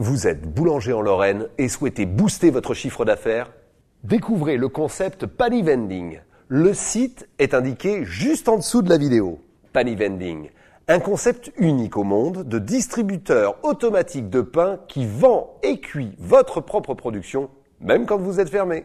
Vous êtes boulanger en Lorraine et souhaitez booster votre chiffre d'affaires Découvrez le concept pani Vending. Le site est indiqué juste en dessous de la vidéo. pani Vending, un concept unique au monde de distributeur automatique de pain qui vend et cuit votre propre production, même quand vous êtes fermé.